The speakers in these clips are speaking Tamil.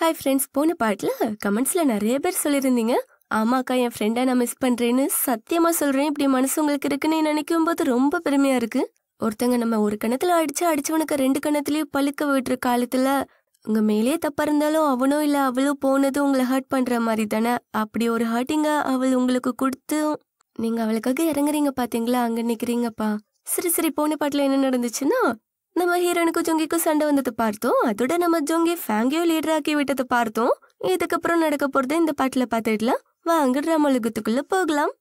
ஹாய் ஃப்ரெண்ட்ஸ் போன பாட்டில் கமெண்ட்ஸில் நிறைய பேர் சொல்லியிருந்தீங்க ஆமாக்கா என் ஃப்ரெண்டை நான் மிஸ் பண்ணுறேன்னு சத்தியமாக சொல்கிறேன் இப்படி மனசு உங்களுக்கு இருக்குன்னு நினைக்கும் போது ரொம்ப பெருமையாக இருக்குது ஒருத்தங்க நம்ம ஒரு கணத்தில் அடித்து அடித்தவனுக்கு ரெண்டு கணத்துலேயும் பழுக்க விட்டுற காலத்தில் உங்கள் மேலே தப்பாக இருந்தாலும் அவனோ இல்லை அவளோ போனது உங்களை ஹர்ட் பண்ணுற மாதிரி தானே அப்படி ஒரு ஹர்ட்டிங்காக அவள் உங்களுக்கு கொடுத்து நீங்கள் அவளுக்காக இறங்குறீங்க பார்த்தீங்களா அங்கே நிற்கிறீங்கப்பா சரி சரி போன பாட்டில் என்ன நடந்துச்சுன்னா நம்ம ஹீரோனுக்கும் ஜொங்கிக்கும் சண்டை வந்ததை பார்த்தோம் அதோட நம்ம ஜொங்கி ஃபேங்கையும் லீடர் ஆக்கி விட்டதை பார்த்தோம் இதுக்கப்புறம் நடக்க போறதை இந்த பாட்டில் பார்த்துடலாம் வாங்க ராமலுகத்துக்குள்ள போகலாம்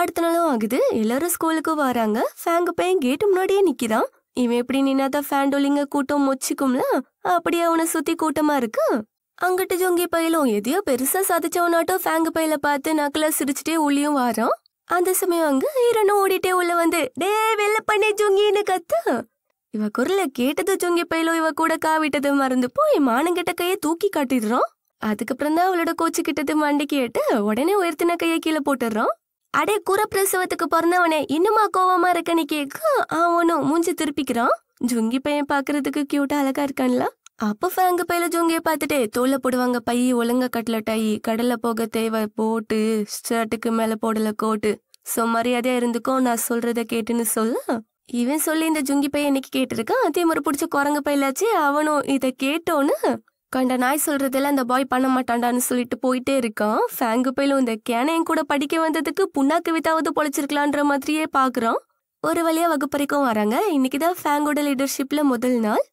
அடுத்த நாளும் ஆகுது எல்லாரும் ஸ்கூலுக்கு வராங்க ஃபேங்கு பையன் கேட்டு முன்னாடியே நிக்கிறான் இவன் எப்படி நின்னாதான் ஃபேண்டோலிங்க கூட்டம் மொச்சிக்கும்ல அப்படியே அவனை சுத்தி கூட்டமா இருக்கு அங்கிட்டு ஜொங்கி பயிலும் எதையோ பெருசா சதிச்சவனாட்டம் ஃபேங்கு பயில பார்த்து நக்கலா சிரிச்சுட்டே உள்ளியும் வாரோம் அந்த சமயம் அங்க ஈரனும் ஓடிட்டே உள்ள வந்து டே வெள்ள பண்ணே ஜொங்கின்னு கத்து இவ குரல கேட்டது ஜொங்கி பையிலும் இவ கூட காவிட்டது மறந்து போய் மானங்கிட்ட கைய தூக்கி காட்டிடுறோம் அதுக்கப்புறம் தான் அவளோட கோச்சு கிட்டது மண்டி கேட்டு உடனே உயர்த்தின கைய கீழே போட்டுறோம் அடே குற பிரசவத்துக்கு பிறந்தவனே இன்னுமா கோவமா இருக்கன்னு கேட்க அவனும் மூஞ்சி திருப்பிக்கிறான் ஜுங்கி பையன் பாக்குறதுக்கு கியூட்டா அழகா இருக்கான்ல அப்போ ஃபேங்கு பையில ஜோங்கியை பார்த்துட்டே தோலை போடுவாங்க பை ஒழுங்க கட்டல டை கடல்ல போக தேவை போட்டு ஷர்ட்டுக்கு மேல போடல கோட்டு ஸோ மரியாதையா இருந்துக்கோ நான் சொல்றத கேட்டுன்னு சொல்ல இவன் சொல்லி இந்த ஜுங்கி பைய இன்னைக்கு கேட்டிருக்கான் அதே மாதிரி பிடிச்ச குரங்கு பையிலாச்சு அவனும் இதை கேட்டோன்னு கண்ட நாய் சொல்றதெல்லாம் அந்த பாய் பண்ண மாட்டான்டான்னு சொல்லிட்டு போயிட்டே இருக்கான் ஃபேங்கு பையிலும் இந்த கேனையும் கூட படிக்க வந்ததுக்கு புண்ணாக்கு வித்தாவது பொழைச்சிருக்கலான்ற மாதிரியே பாக்குறான் ஒரு வழியா வகுப்பறைக்கும் வராங்க இன்னைக்குதான் ஃபேங்கோட லீடர்ஷிப்ல முதல் நாள்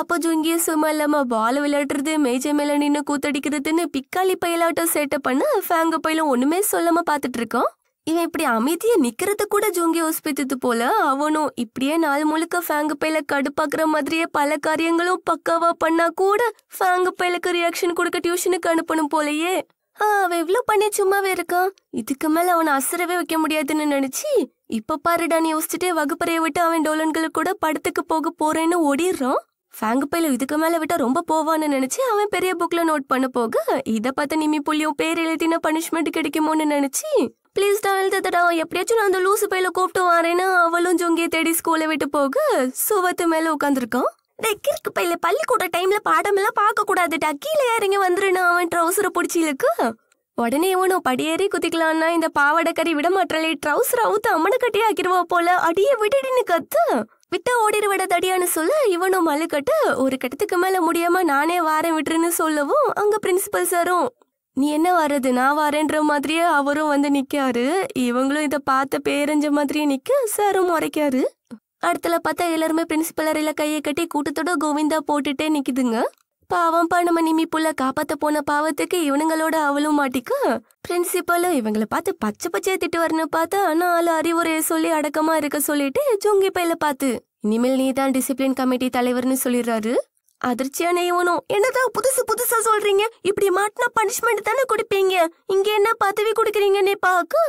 அப்போ ஜுங்கிய சும்மா இல்லாம பால் விளையாடுறது மேஜை மேல நின்னு கூத்தடிக்கிறதுன்னு பிக்காளி பயிலாட்டம் சேட்டப் பண்ண ஃபேங்க பயிலும் ஒண்ணுமே சொல்லாம பாத்துட்டு இருக்கோம் இவன் இப்படி அமைதியை நிக்கிறது கூட ஜுங்கி உஸ்பித்தது போல அவனும் இப்படியே நாள் முழுக்க ஃபேங்க பையில கடுப்பாக்குற மாதிரியே பல காரியங்களும் பக்காவா பண்ணா கூட ஃபேங்க பையலுக்கு ரியாக்ஷன் கொடுக்க டியூஷனுக்கு அனுப்பணும் போலயே அவன் எவ்வளவு பண்ணி சும்மாவே இருக்கான் இதுக்கு மேல அவனை அசரவே வைக்க முடியாதுன்னு நினைச்சு இப்ப பாருடான்னு யோசிச்சுட்டே வகுப்பறையை விட்டு அவன் டோலன்களுக்கு கூட படத்துக்கு போக போறேன்னு ஓடிடுறான் ஃபேங்கு பையில இதுக்கு மேல விட்டா ரொம்ப போவான்னு நினைச்சு அவன் பெரிய புக்ல நோட் பண்ண போக இத பார்த்து நிமி புள்ளியும் பேர் எழுதின பனிஷ்மெண்ட் கிடைக்குமோன்னு நினைச்சு ப்ளீஸ் டால் தடா எப்படியாச்சும் நான் அந்த லூசு பையில கூப்பிட்டு வரேன்னா அவளும் ஜொங்கியை தேடி ஸ்கூலை விட்டு போக சுவத்து மேல உட்காந்துருக்கான் கிறுக்கு பையில பள்ளிக்கூட டைம்ல பாடம் எல்லாம் பார்க்க கூடாதுடா கீழே இறங்கி வந்துருன்னு அவன் ட்ரௌசரை பிடிச்சிலுக்கு உடனே இவனும் படியேறி குதிக்கலான்னா இந்த பாவாடைக்கறி விட மாட்டலே ட்ரௌசர் அவுத்து அம்மனை கட்டி ஆக்கிடுவா போல அடியே விட்டுடுன்னு கத்து விட்டா விட தடியானு சொல்ல இவனும் மல்லுக்கட்ட ஒரு கட்டத்துக்கு மேல முடியாம நானே வாரம் விட்டுருன்னு சொல்லவும் அங்க பிரின்சிபல் சாரும் நீ என்ன வர்றது நான் வரேன்ற மாதிரியே அவரும் வந்து நிக்காரு இவங்களும் இதை பார்த்து பேரஞ்ச மாதிரியே நிக்க சாரும் உரைக்காரு அடுத்தல பார்த்தா எல்லாருமே பிரின்சிபல் அறையில கையை கட்டி கூட்டத்தோட கோவிந்தா போட்டுட்டே நிக்குதுங்க பாவம் நம்ம நிமி புள்ள காப்பாத்த போன பாவத்துக்கு இவனுங்களோட அவளும் மாட்டிக்கு பிரின்சிபலும் இவங்களை பார்த்து பச்சை பச்சையா திட்டு வரணும் பார்த்தா நாலு அறிவுரையை சொல்லி அடக்கமா இருக்க சொல்லிட்டு ஜொங்கி பையில பார்த்து இனிமேல் நீ தான் டிசிப்ளின் கமிட்டி தலைவர்னு சொல்லிடுறாரு அதிர்ச்சியான இவனும் என்னதான் புதுசு புதுசா சொல்றீங்க இப்படி மாட்டினா பனிஷ்மெண்ட் தானே கொடுப்பீங்க இங்க என்ன பதவி கொடுக்குறீங்கன்னே பாக்கு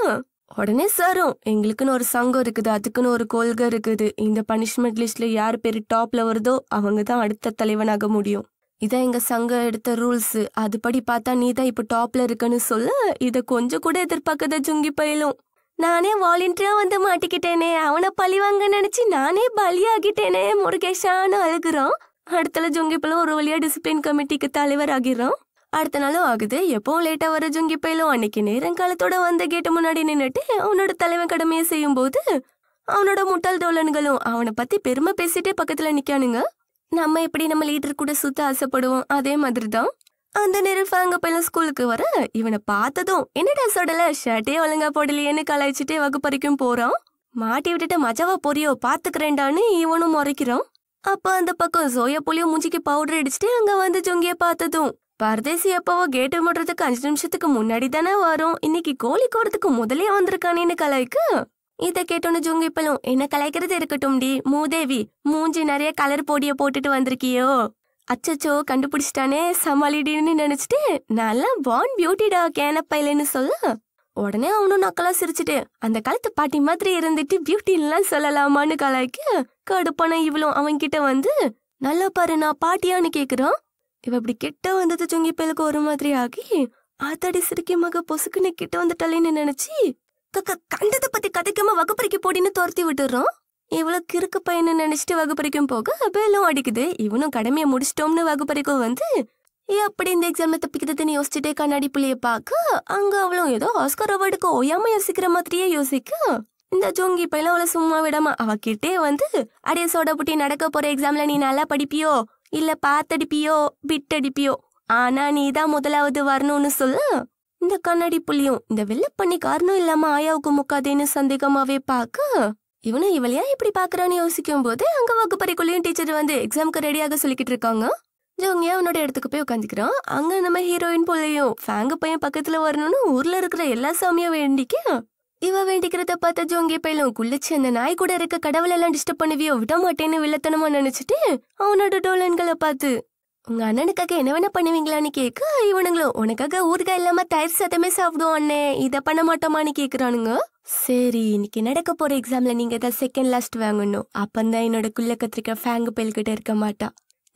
உடனே சாரும் எங்களுக்குன்னு ஒரு சங்கம் இருக்குது அதுக்குன்னு ஒரு கொள்கை இருக்குது இந்த பனிஷ்மெண்ட் லிஸ்ட்ல யார் பேரு டாப்ல வருதோ அவங்க தான் அடுத்த தலைவனாக முடியும் இதான் எங்கள் சங்கம் எடுத்த ரூல்ஸு அதுபடி பார்த்தா நீ தான் இப்போ டாப்பில் இருக்குன்னு சொல்ல இதை கொஞ்சம் கூட எதிர்பார்க்கத ஜுங்கி பயிலும் நானே வாலண்டியராக வந்து மாட்டிக்கிட்டேனே அவனை வாங்க நினச்சி நானே பலியாகிட்டேனே முருகேஷான்னு அழுகுறான் அடுத்தல ஜுங்கி பயிலும் ஒரு வழியாக டிசிப்ளின் கமிட்டிக்கு தலைவர் ஆகிறோம் அடுத்த நாளும் ஆகுது எப்பவும் லேட்டாக வர ஜுங்கி பயிலும் அன்னைக்கு காலத்தோட வந்த கேட்டு முன்னாடி நின்றுட்டு அவனோட தலைவன் கடமையை செய்யும் போது அவனோட முட்டாள் தோழன்களும் அவனை பற்றி பெருமை பேசிட்டே பக்கத்தில் நிற்கானுங்க நம்ம எப்படி நம்ம லீடர் கூட சுத்த ஆசைப்படுவோம் அதே மாதிரி தான் அந்த அங்க பையன் ஸ்கூலுக்கு வர இவனை பார்த்ததும் என்னடா சொல்லல ஷர்ட்டே ஒழுங்கா போடலையேன்னு கலாய்ச்சிட்டே வகுப்பறைக்கும் போறான் மாட்டி விட்டுட்டு மஜாவா பொரியோ பாத்துக்கிறேன்டான்னு இவனும் முறைக்கிறான் அப்ப அந்த பக்கம் சோயா புளியோ முஞ்சிக்கு பவுடர் அடிச்சுட்டு அங்க வந்து ஜொங்கிய பார்த்ததும் பரதேசி எப்பவோ கேட்டு மூடுறதுக்கு அஞ்சு நிமிஷத்துக்கு முன்னாடி தானே வரும் இன்னைக்கு கோழி கோடுறதுக்கு முதலே வந்திருக்கானேன்னு கலாய்க்கு இதை கேட்டோன்னு ஜுங்கிப்பலும் என்ன கலைக்கிறது இருக்கட்டும் டி மூதேவி மூஞ்சி நிறைய கலர் பொடிய போட்டுட்டு வந்திருக்கியோ அச்சச்சோ கண்டுபிடிச்சிட்டானே சமாளிடின்னு நினைச்சிட்டு நல்லா பான் பியூட்டிடா கேனப்பையிலன்னு சொல்ல உடனே அவனும் நக்கலா சிரிச்சுட்டு அந்த காலத்து பாட்டி மாதிரி இருந்துட்டு பியூட்டின்லாம் சொல்லலாமான்னு கலாய்க்கு கடுப்பான இவளும் அவன்கிட்ட வந்து நல்லா பாரு நான் பாட்டியான்னு கேக்குறான் இவ இப்படி கிட்ட வந்தது சுங்கி பயலுக்கு ஒரு மாதிரி ஆகி ஆத்தாடி சிரிக்கி மக பொசுக்குன்னு கிட்ட வந்துட்டாலேன்னு நினைச்சு கண்டதை பத்தி கதைக்காம வகுப்பறைக்கு போடின்னு துரத்தி விட்டுறோம் இவ்வளவு கிறுக்கு பையனு நினைச்சிட்டு வகுப்பறைக்கும் போக பேலும் அடிக்குது இவனும் கடமையை முடிச்சிட்டோம்னு வகுப்பறைக்கும் வந்து எப்படி இந்த எக்ஸாம்ல தப்பிக்கிறதுன்னு யோசிச்சுட்டே கண்ணாடி புள்ளிய பார்க்க அங்க அவளும் ஏதோ ஆஸ்கர் அவார்டுக்கு ஓயாம யோசிக்கிற மாதிரியே யோசிக்க இந்த ஜோங்கி பையன் அவளை சும்மா விடாம அவகிட்டே வந்து அடைய சோட புட்டி நடக்க போற எக்ஸாம்ல நீ நல்லா படிப்பியோ இல்ல பார்த்தடிப்பியோ பிட் அடிப்பியோ ஆனா நீ தான் முதலாவது வரணும்னு சொல்லு இந்த கண்ணாடி புள்ளியும் இந்த வெள்ளப்பண்ணி காரணம் இல்லாம ஆயாவுக்கு முக்காதேன்னு சந்தேகமாவே பாக்க இவனும் இவளையா இப்படி பாக்குறான்னு யோசிக்கும் போது அங்க வகுப்பறைக்குள்ளயும் டீச்சர் வந்து எக்ஸாம்க்கு ரெடியாக சொல்லிக்கிட்டு இருக்காங்க ஜோங்கியா அவனோட இடத்துக்கு போய் உட்காந்துக்கிறான் அங்க நம்ம ஹீரோயின் போலயும் ஃபேங்க பையன் பக்கத்துல வரணும்னு ஊர்ல இருக்கிற எல்லா சாமியும் வேண்டிக்க இவ வேண்டிக்கிறத பார்த்த ஜோங்கிய பையலும் குளிச்சு அந்த நாய் கூட இருக்க கடவுளெல்லாம் டிஸ்டர்ப் பண்ணுவியோ விட மாட்டேன்னு வில்லத்தனமா நினைச்சிட்டு அவனோட டோலன்களை பார்த்து உங்க அண்ணனுக்காக என்ன வேணா பண்ணுவீங்களான்னு கேட்க இவனுங்களும் உனக்காக ஊறுகாய் இல்லாம தயிர் சத்தமே சாப்பிடுவோம் அண்ணே இதை பண்ண மாட்டோமான்னு கேக்குறானுங்க சரி இன்னைக்கு நடக்க போற எக்ஸாம்ல நீங்க தான் செகண்ட் லாஸ்ட் வாங்கணும் அப்பந்தான் என்னோட குள்ள கத்திரிக்காய் ஃபேங்கு கிட்ட இருக்க மாட்டா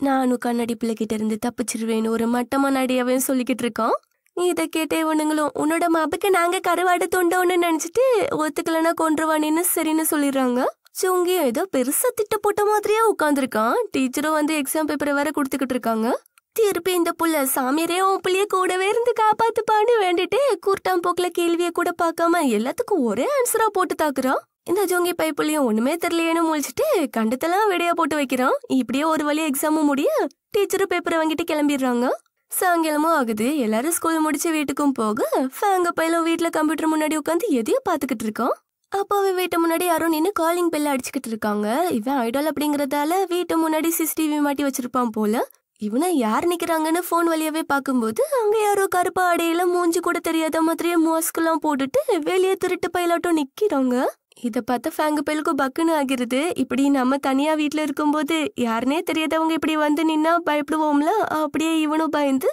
நானும் கண்ணாடி கிட்ட இருந்து தப்பிச்சிருவேன்னு ஒரு மட்டமா நடிகாவே சொல்லிக்கிட்டு இருக்கோம் இதை கேட்டே இவனுங்களும் உன்னோட மாப்புக்கு நாங்க கருவாடு தொண்டோன்னு நினைச்சிட்டு ஒத்துக்கலன்னா கொன்றுவானேன்னு சரின்னு சொல்லிடுறாங்க சுங்கியும் ஏதோ பெருசா திட்ட போட்ட மாதிரியே உட்காந்துருக்கான் டீச்சரும் வந்து எக்ஸாம் பேப்பரை வேற கொடுத்துக்கிட்டு இருக்காங்க திருப்பி இந்த புள்ள சாமியரே உன் புள்ளிய கூடவே இருந்து காப்பாத்துப்பான்னு வேண்டிட்டு கூட்டம் போக்குல கேள்வியை கூட பார்க்காம எல்லாத்துக்கும் ஒரே ஆன்சரா போட்டு தாக்குறான் இந்த ஜோங்கி புள்ளியும் ஒண்ணுமே தெரியலையேன்னு முழிச்சிட்டு கண்டத்தெல்லாம் வெடையா போட்டு வைக்கிறான் இப்படியே ஒரு வழி எக்ஸாமும் முடிய டீச்சரும் பேப்பரை வாங்கிட்டு கிளம்பிடுறாங்க சாயங்காலமும் ஆகுது எல்லாரும் ஸ்கூல் முடிச்சு வீட்டுக்கும் போக ஃபேங்க பையலும் வீட்டுல கம்ப்யூட்டர் முன்னாடி உட்காந்து எதையோ பாத்துக்கிட்டு இருக்கோம் அப்பாவை வீட்டு முன்னாடி யாரோ நின்று காலிங் பெல்ல அடிச்சுக்கிட்டு இருக்காங்க இவன் ஐடால் அப்படிங்கிறதால வீட்டு முன்னாடி சிசிடிவி மாட்டி வச்சிருப்பான் போல இவனை யார் நிக்கிறாங்கன்னு ஃபோன் வழியாவே பார்க்கும்போது அங்க யாரோ கருப்பா அடையில மூஞ்சி கூட தெரியாத மாதிரியே எல்லாம் போட்டுட்டு வெளியே திருட்டு பயிலாட்டம் நிக்கிறாங்க இதை பார்த்தா ஃபேங்கு பயலுக்கும் பக்குன்னு ஆகிருது இப்படி நம்ம தனியா வீட்டில் இருக்கும்போது யாருனே தெரியாதவங்க இப்படி வந்து நின்னா பயப்படுவோம்ல அப்படியே இவனும் பயந்து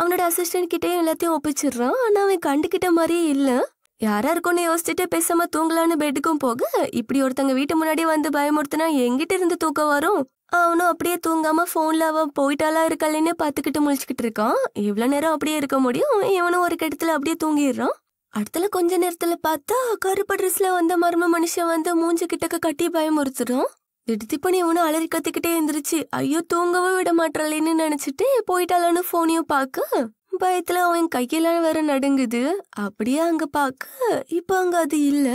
அவனோட அசிஸ்டன்ட் கிட்டே எல்லாத்தையும் ஒப்பிச்சிடுறான் ஆனா அவன் கண்டுக்கிட்ட மாதிரியே இல்லை யாரா இருக்கும்னு யோசிச்சுட்டு பேசாம தூங்கலான்னு பெட்டுக்கும் போக இப்படி ஒருத்தங்க வீட்டு முன்னாடி வந்து பயமுறுத்தினா எங்கிட்ட இருந்து தூக்கம் வரும் அவனும் அப்படியே தூங்காம போன்ல அவன் போயிட்டாலா இருக்காளேன்னு பாத்துக்கிட்டு முழிச்சுக்கிட்டு இருக்கான் இவ்வளவு நேரம் அப்படியே இருக்க முடியும் இவனும் ஒரு கட்டத்துல அப்படியே தூங்கிடுறான் அடுத்துல கொஞ்ச நேரத்துல பார்த்தா கருப்பு ட்ரெஸ்ல வந்த மர்ம மனுஷன் வந்து மூஞ்சு கிட்டக்க கட்டி பயமுறுத்துடும் திடுத்திப்பணி இவனும் அலறி கத்திக்கிட்டே எந்திரிச்சு ஐயோ தூங்கவும் விட மாட்டாளேன்னு நினைச்சிட்டு போயிட்டாளான்னு போனையும் பார்க்க பயத்துல அவன் கையெல்லாம் வேற நடுங்குது அப்படியே அங்க பார்க்க இப்ப அங்க அது இல்ல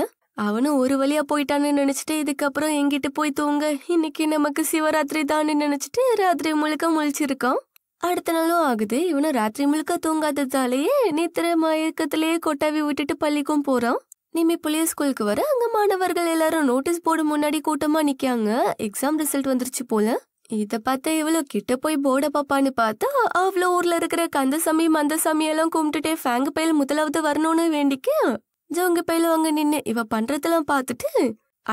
அவனும் ஒரு வழியா போயிட்டான்னு நினைச்சிட்டு இதுக்கப்புறம் எங்கிட்டு போய் தூங்க இன்னைக்கு நமக்கு சிவராத்திரி தான்னு நினைச்சிட்டு ராத்திரி முழுக்க முழிச்சிருக்கான் அடுத்த நாளும் ஆகுது இவனை ராத்திரி முழுக்க தூங்காததாலேயே நித்திர மயக்கத்திலேயே கொட்டாவி விட்டுட்டு பள்ளிக்கும் போறான் நிமி புளிய ஸ்கூலுக்கு வர அங்க மாணவர்கள் எல்லாரும் நோட்டீஸ் போர்டு முன்னாடி கூட்டமா நிக்காங்க எக்ஸாம் ரிசல்ட் வந்துருச்சு போல இத பார்த்தா இவ்வளோ கிட்ட போய் போட பாப்பான்னு பார்த்தா அவ்வளோ ஊர்ல இருக்கிற கந்தசாமி மந்தசாமி எல்லாம் கும்பிட்டுட்டே ஃபேங்கு பயில் முதலாவது வரணும்னு வேண்டிக்க ஜோங்க பையில வாங்க நின்று இவ பண்றதெல்லாம் பார்த்துட்டு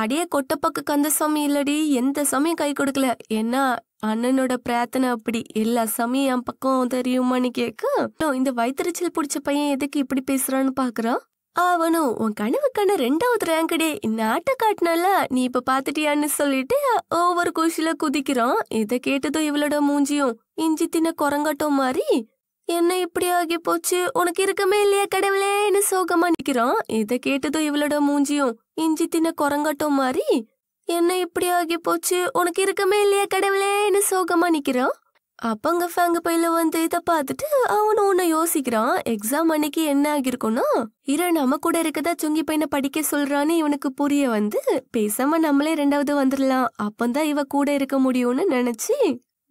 அடியே கொட்டப்பக்க கந்தசாமி இல்லடி எந்த சமயம் கை கொடுக்கல ஏன்னா அண்ணனோட பிரார்த்தனை அப்படி எல்லா சமயம் என் பக்கம் தெரியுமான்னு கேட்க இந்த வயிற்றுச்சல் பிடிச்ச பையன் எதுக்கு இப்படி பேசுறான்னு பாக்குறான் அவனும் உன் கனவுக்கான ரெண்டாவது ரேங்கடே இந்த ஆட்ட காட்டினால நீ இப்ப பாத்துட்டியான்னு சொல்லிட்டு ஒவ்வொரு குஷில குதிக்கிறான் இத கேட்டதும் இவளோட மூஞ்சியும் இஞ்சி தின்ன குரங்கட்டும் மாதிரி என்ன இப்படி ஆகி போச்சு உனக்கு இருக்கமே இல்லையா கடவுளேன்னு சோகமா நிக்கிறான் இத கேட்டதும் இவளோட மூஞ்சியும் இஞ்சி தின்ன குரங்கட்டும் மாதிரி என்ன இப்படி ஆகி போச்சு உனக்கு இருக்கமே இல்லையா கடவுளேன்னு சோகமா நிக்கிறான் அப்பங்க ஃபேங்க பையில வந்து இதை பார்த்துட்டு அவனும் ஒன்று யோசிக்கிறான் எக்ஸாம் அன்னைக்கு என்ன ஆகிருக்கும்னா இர நம்ம கூட இருக்கதா சுங்கி பையனை படிக்க சொல்றான்னு இவனுக்கு புரிய வந்து பேசாம நம்மளே ரெண்டாவது வந்துடலாம் அப்பந்தான் இவ கூட இருக்க முடியும்னு நினைச்சு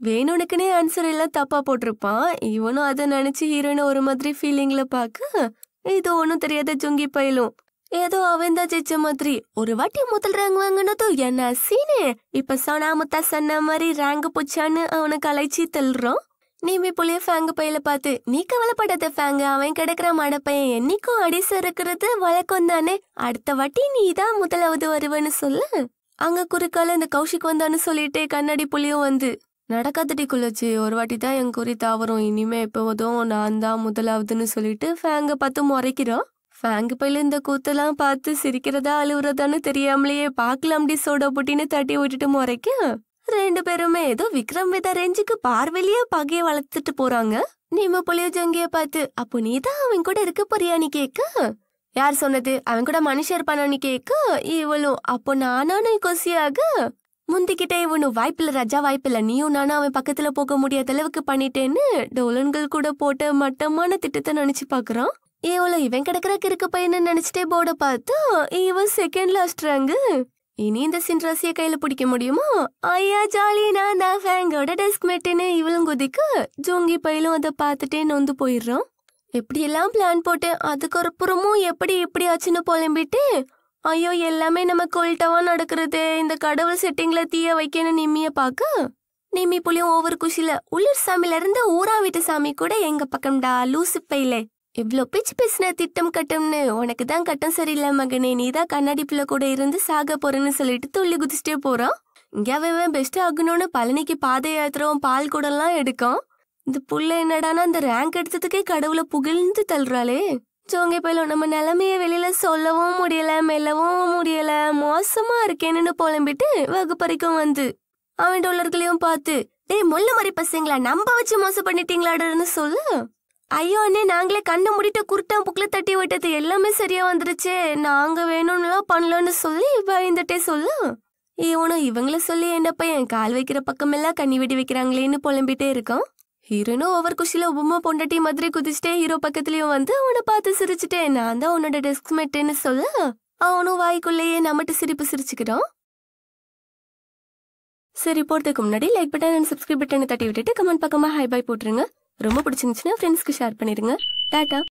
வேணுனுக்குனே ஆன்சர் எல்லாம் தப்பா போட்டிருப்பான் இவனும் அதை நினைச்சு ஹீரோனு ஒரு மாதிரி ஃபீலிங்ல பார்க்க இது ஒன்றும் தெரியாத சுங்கி பயிலும் ஏதோ அவன் தான் மாதிரி ஒரு வாட்டி முதல் ரேங்க் வாங்கினதும் என்ன சீனே இப்ப சோனாமுத்தா சொன்ன மாதிரி ரேங்க் போச்சான்னு அவனுக்கு அழைச்சி தள்ளுறோம் நீ மீ புளிய ஃபேங்க பையில பார்த்து நீ கவலைப்படாத ஃபேங்க அவன் கிடைக்கிற மடப்பையன் என்னைக்கும் அடிச இருக்கிறது வழக்கம் தானே அடுத்த வாட்டி நீ தான் முதலாவது வருவன்னு சொல்லு அங்க குறுக்கால இந்த கௌஷிக் வந்தான்னு சொல்லிட்டு கண்ணாடி புளியும் வந்து நடக்காதடி குளிச்சு ஒரு வாட்டி தான் என் குறி தாவரும் இனிமே எப்போதும் நான் தான் முதலாவதுன்னு சொல்லிட்டு ஃபேங்க பார்த்து முறைக்கிறோம் ஃபேங்க் பையில இந்த கூத்தெல்லாம் பார்த்து சிரிக்கிறதா அழுவுறதான்னு தெரியாமலேயே அப்படி சோட புட்டின்னு தட்டி விட்டுட்டு முறைக்க ரெண்டு பேருமே ஏதோ விக்ரம் வித ரேஞ்சுக்கு பார்வையிலேயே பகையை வளர்த்துட்டு போறாங்க நீம புளிய ஜங்கிய பார்த்து அப்போ நீ தான் அவன் கூட இருக்க போறியான்னு கேக்க யார் சொன்னது அவன் கூட மனுஷர் இருப்பானு கேக்க இவளும் அப்போ நானானு கொசியாக முந்திக்கிட்டே இவனு வாய்ப்பில்ல ராஜா வாய்ப்பில்ல நீயும் நானும் அவன் பக்கத்துல போக முடியாத அளவுக்கு பண்ணிட்டேன்னு டோலன்கள் கூட போட்ட மட்டமான திட்டத்தை நினைச்சு பாக்குறான் இவள இவன் கிடக்கிற கிறுக்கு பையனை நினைச்சிட்டே போர்டை பார்த்தா இவன் செகண்ட் லாஸ்ட் ரேங்கு இனி இந்த சின்ராசிய கையில பிடிக்க முடியுமோ ஐயா ஜாலி நான் தான் ஃபேங்கோட டெஸ்க் மேட்டுன்னு இவளும் குதிக்க ஜோங்கி பையலும் அதை பார்த்துட்டே நொந்து போயிடுறான் எப்படியெல்லாம் பிளான் போட்டேன் அதுக்கப்புறமும் எப்படி இப்படி ஆச்சுன்னு புலம்பிட்டு ஐயோ எல்லாமே நம்ம கொல்ட்டவா நடக்கிறது இந்த கடவுள் செட்டிங்ல தீய வைக்கணும் நிம்மிய பாக்க நிம்மி புளியும் ஒவ்வொரு குஷில உள்ளூர் சாமியில இருந்து ஊரா வீட்டு சாமி கூட எங்க பக்கம்டா லூசு பையிலே இவ்வளோ பிச்சு பிசின திட்டம் கட்டம்னு உனக்கு தான் கட்டம் சரியில்லை மகனே நீ தான் கண்ணாடிப்புல கூட இருந்து சாக போறேன்னு சொல்லிட்டு துள்ளி குதிச்சிட்டே போறான் இங்கே அவன் பெஸ்ட் ஆகணும்னு பழனிக்கு பாத யாத்திரம் பால் கூடலாம் எடுக்கும் இந்த புள்ள என்னடானா அந்த ரேங்க் எடுத்ததுக்கே கடவுளை புகழ்ந்து தள்ளுறாளே சோங்க போயில நம்ம நிலைமைய வெளியில சொல்லவும் முடியல மெல்லவும் முடியல மோசமா இருக்கேன்னு புலம்பிட்டு வகுப்பறைக்கும் வந்து அவன் டோலர்களையும் பார்த்து டேய் முள்ள மாதிரி பசங்களா நம்ம வச்சு மோசம் பண்ணிட்டீங்களாடுன்னு சொல்லு ஐயோ அண்ணே நாங்களே கண்ணை முடிட்டு குருட்டான் புக்கில் தட்டி விட்டது எல்லாமே சரியா வந்துருச்சு நாங்க வேணும்னுலாம் பண்ணலன்னு சொல்லி பயந்துட்டே சொல்லு இவனும் இவங்கள சொல்லி என்னப்ப என் கால் வைக்கிற பக்கமெல்லாம் கண்ணி வெட்டி வைக்கிறாங்களேன்னு புலம்பிட்டே இருக்கான் ஹீரோனும் ஒவ்வொரு குஷியில உபமா பொண்டாட்டி மாதிரி குதிச்சுட்டே ஹீரோ பக்கத்துலயும் வந்து அவனை பார்த்து சிரிச்சுட்டேன் நான் தான் உன்னோட டெஸ்க் மேட்டேன்னு சொல்ல அவனும் வாய்க்குள்ளேயே நம்மட்டு சிரிப்பு சிரிச்சுக்கிறோம் சரி போறதுக்கு முன்னாடி லைக் பட்டன் அண்ட் சப்ஸ்கிரைப் பட்டனை தட்டி விட்டுட்டு கமெண்ட் பக்கமா ஹை பாய் போட்டுருங்க ரொம்ப பிடிச்சிருந்துச்சுன்னா ஃப்ரெண்ட்ஸ்க்கு ஷேர் பண்ணிடுங்க டாட்டா